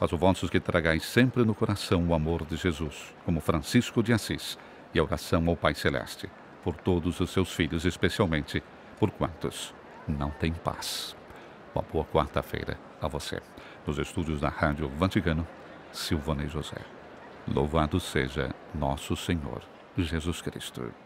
Speaker 1: Faço vosso que tragais sempre no coração o amor de Jesus, como Francisco de Assis e a oração ao Pai Celeste por todos os seus filhos, especialmente por quantos não têm paz. Uma boa quarta-feira a você. Nos estúdios da Rádio Vaticano, Silvana e José. Louvado seja nosso Senhor Jesus Cristo.